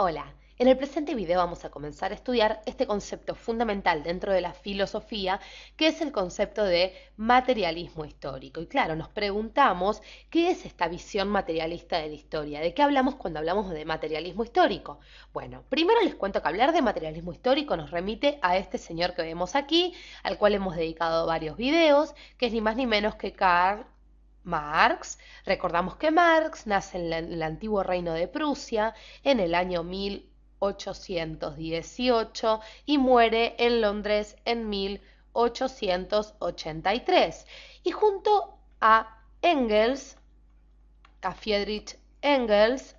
Hola, en el presente video vamos a comenzar a estudiar este concepto fundamental dentro de la filosofía, que es el concepto de materialismo histórico. Y claro, nos preguntamos, ¿qué es esta visión materialista de la historia? ¿De qué hablamos cuando hablamos de materialismo histórico? Bueno, primero les cuento que hablar de materialismo histórico nos remite a este señor que vemos aquí, al cual hemos dedicado varios videos, que es ni más ni menos que Karl Marx. Recordamos que Marx nace en, el antiguo reino de Prusia en el año 1818 y muere en Londres en 1883. Y junto a Engels, a Friedrich Engels,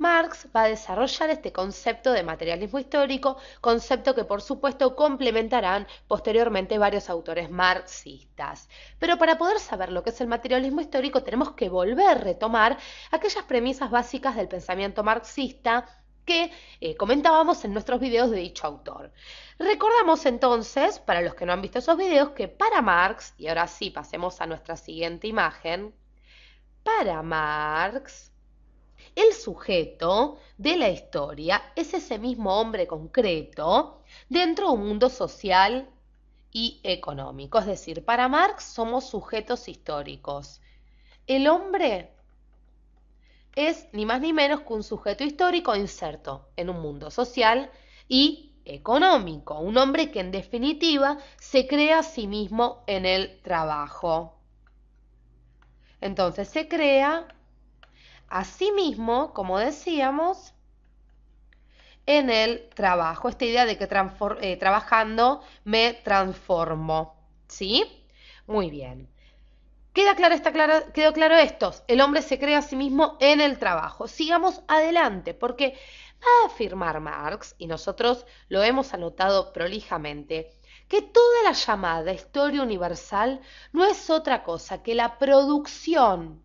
Marx va a desarrollar este concepto de materialismo histórico, concepto que por supuesto complementarán posteriormente varios autores marxistas. Pero para poder saber lo que es el materialismo histórico tenemos que volver a retomar aquellas premisas básicas del pensamiento marxista que eh, comentábamos en nuestros videos de dicho autor. Recordamos entonces, para los que no han visto esos videos, que para Marx, y ahora sí pasemos a nuestra siguiente imagen, para Marx, el sujeto de la historia es ese mismo hombre concreto dentro de un mundo social y económico. Es decir, para Marx somos sujetos históricos. El hombre es ni más ni menos que un sujeto histórico inserto en un mundo social y económico, un hombre que en definitiva se crea a sí mismo en el trabajo. Entonces se crea Asimismo, como decíamos, en el trabajo, esta idea de que eh, trabajando me transformo. ¿Sí? Muy bien. ¿Queda claro, ¿Quedó claro esto? El hombre se crea a sí mismo en el trabajo. Sigamos adelante, porque va a afirmar Marx, y nosotros lo hemos anotado prolijamente, que toda la llamada historia universal no es otra cosa que la producción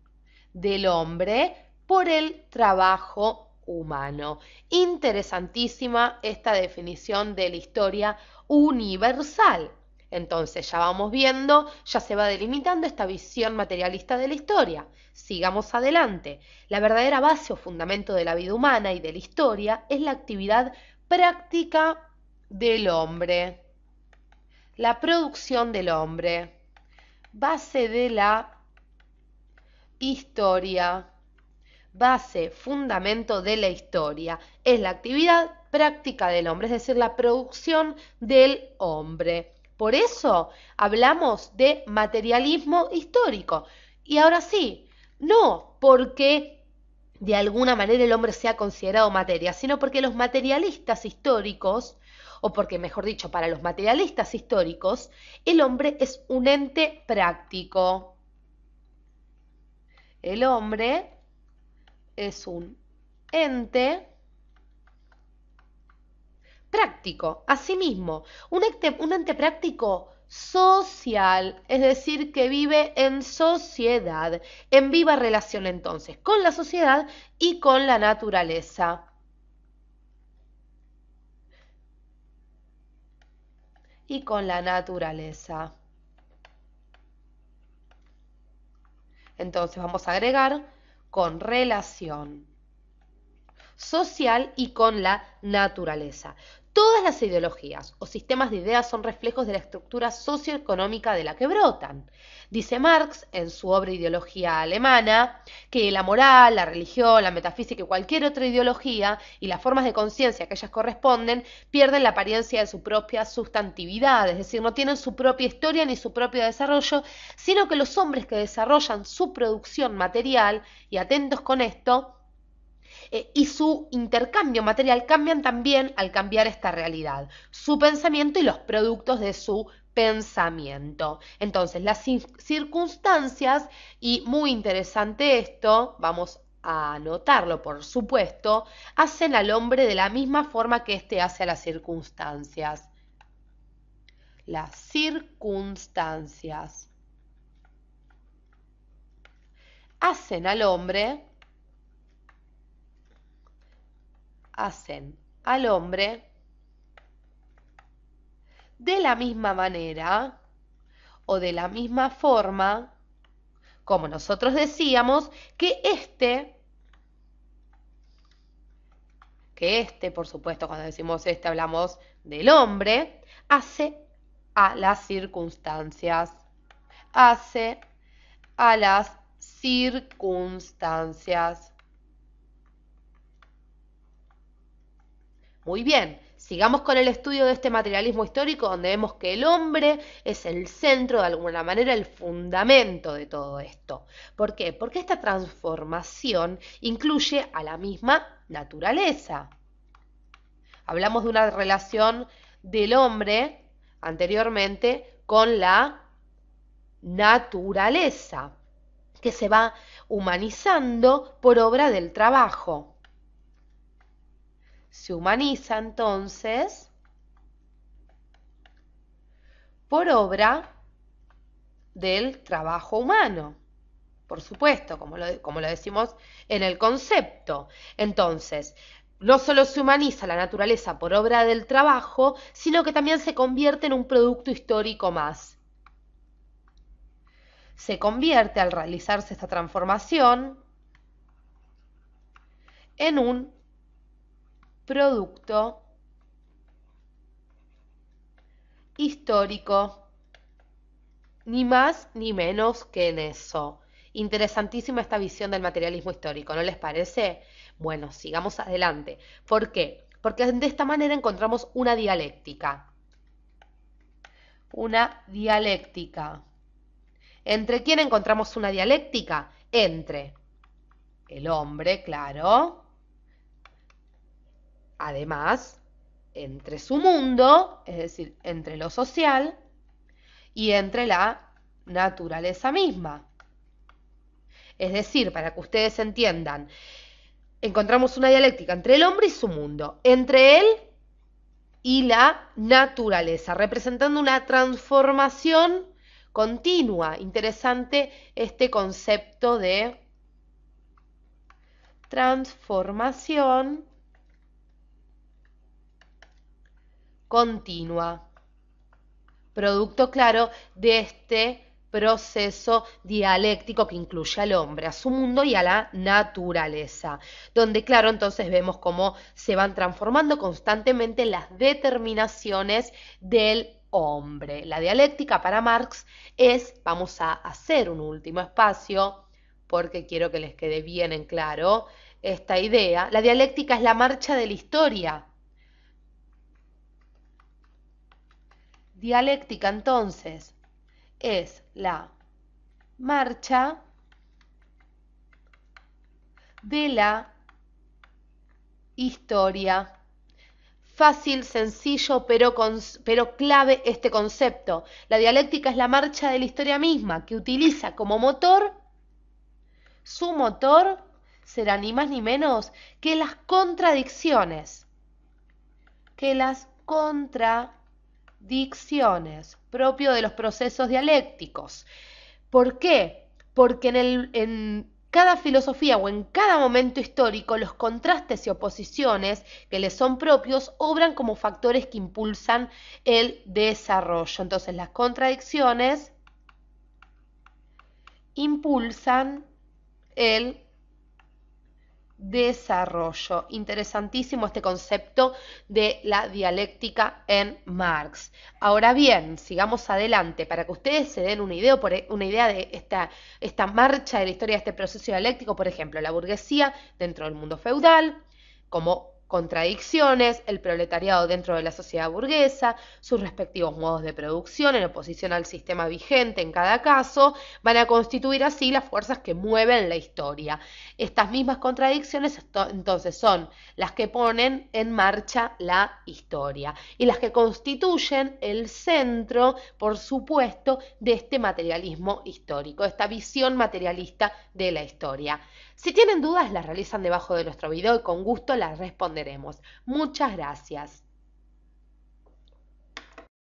del hombre por el trabajo humano. Interesantísima esta definición de la historia universal. Entonces ya vamos viendo, ya se va delimitando esta visión materialista de la historia. Sigamos adelante. La verdadera base o fundamento de la vida humana y de la historia es la actividad práctica del hombre. La producción del hombre. Base de la historia base, fundamento de la historia. Es la actividad práctica del hombre, es decir, la producción del hombre. Por eso hablamos de materialismo histórico. Y ahora sí, no porque de alguna manera el hombre sea considerado materia, sino porque los materialistas históricos, o porque mejor dicho, para los materialistas históricos, el hombre es un ente práctico. El hombre es un ente práctico, asimismo, un ente, un ente práctico social, es decir, que vive en sociedad, en viva relación entonces con la sociedad y con la naturaleza. Y con la naturaleza. Entonces vamos a agregar con relación social y con la naturaleza. Todas las ideologías o sistemas de ideas son reflejos de la estructura socioeconómica de la que brotan. Dice Marx en su obra Ideología Alemana que la moral, la religión, la metafísica y cualquier otra ideología y las formas de conciencia que ellas corresponden pierden la apariencia de su propia sustantividad, es decir, no tienen su propia historia ni su propio desarrollo, sino que los hombres que desarrollan su producción material y atentos con esto, eh, y su intercambio material cambian también al cambiar esta realidad, su pensamiento y los productos de su pensamiento. Entonces, las circunstancias, y muy interesante esto, vamos a anotarlo, por supuesto, hacen al hombre de la misma forma que éste hace a las circunstancias. Las circunstancias hacen al hombre hacen al hombre de la misma manera o de la misma forma, como nosotros decíamos, que este que este, por supuesto, cuando decimos este hablamos del hombre, hace a las circunstancias. Hace a las circunstancias. Muy bien, sigamos con el estudio de este materialismo histórico donde vemos que el hombre es el centro, de alguna manera, el fundamento de todo esto. ¿Por qué? Porque esta transformación incluye a la misma naturaleza. Hablamos de una relación del hombre anteriormente con la naturaleza que se va humanizando por obra del trabajo se humaniza entonces por obra del trabajo humano. Por supuesto, como lo, como lo decimos en el concepto. Entonces, no solo se humaniza la naturaleza por obra del trabajo, sino que también se convierte en un producto histórico más. Se convierte, al realizarse esta transformación, en un producto histórico, ni más ni menos que en eso. Interesantísima esta visión del materialismo histórico, ¿no les parece? Bueno, sigamos adelante. ¿Por qué? Porque de esta manera encontramos una dialéctica. Una dialéctica. ¿Entre quién encontramos una dialéctica? Entre el hombre, claro, Además, entre su mundo, es decir, entre lo social y entre la naturaleza misma. Es decir, para que ustedes entiendan, encontramos una dialéctica entre el hombre y su mundo, entre él y la naturaleza, representando una transformación continua. Interesante este concepto de transformación continua, producto claro de este proceso dialéctico que incluye al hombre, a su mundo y a la naturaleza, donde claro, entonces vemos cómo se van transformando constantemente las determinaciones del hombre. La dialéctica para Marx es, vamos a hacer un último espacio, porque quiero que les quede bien en claro esta idea, la dialéctica es la marcha de la historia, Dialéctica entonces es la marcha de la historia. Fácil, sencillo, pero, clave este concepto. La dialéctica es la marcha de la historia misma, que utiliza como motor, su motor será ni más ni menos que las contradicciones. Que las contradicciones dicciones, propio de los procesos dialécticos. ¿Por qué? Porque en, el, en cada filosofía o en cada momento histórico los contrastes y oposiciones que le son propios obran como factores que impulsan el desarrollo. Entonces las contradicciones impulsan el desarrollo. Interesantísimo este concepto de la dialéctica en Marx. Ahora bien, sigamos adelante para que ustedes se den una idea, e, una idea de esta, esta marcha de la historia de este proceso dialéctico. Por ejemplo, la burguesía dentro del mundo feudal, como contradicciones, el proletariado dentro de la sociedad burguesa, sus respectivos modos de producción en oposición al sistema vigente en cada caso, van a constituir así las fuerzas que mueven la historia. Estas mismas contradicciones entonces son las que ponen en marcha la historia y las que constituyen el centro, por supuesto, de este materialismo histórico, esta visión materialista de la historia. Si tienen dudas, las realizan debajo de nuestro video y con gusto las responderemos. Muchas gracias.